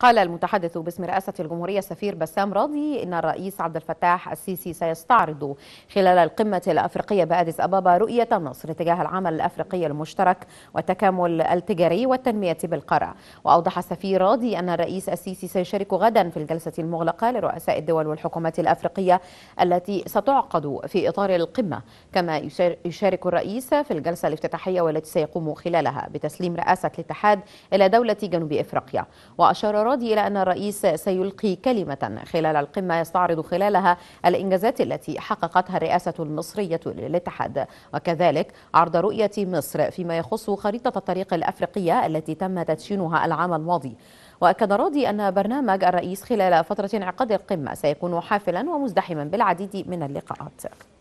قال المتحدث باسم رئاسة الجمهورية السفير بسام راضي إن الرئيس عبد الفتاح السيسي سيستعرض خلال القمة الأفريقية بأديس أبابا رؤية مصر تجاه العمل الأفريقي المشترك والتكامل التجاري والتنمية بالقارة وأوضح السفير راضي أن الرئيس السيسي سيشارك غدا في الجلسة المغلقة لرؤساء الدول والحكومات الأفريقية التي ستعقد في إطار القمة كما يشارك الرئيس في الجلسة الافتتاحية والتي سيقوم خلالها بتسليم رئاسة الاتحاد إلى دولة جنوب إفريقيا وأشار الأراضي إلى أن الرئيس سيلقي كلمة خلال القمة يستعرض خلالها الإنجازات التي حققتها الرئاسة المصرية للاتحاد وكذلك عرض رؤية مصر فيما يخص خريطة الطريق الأفريقية التي تم تدشينها العام الماضي وأكد راضي أن برنامج الرئيس خلال فترة انعقاد القمة سيكون حافلا ومزدحما بالعديد من اللقاءات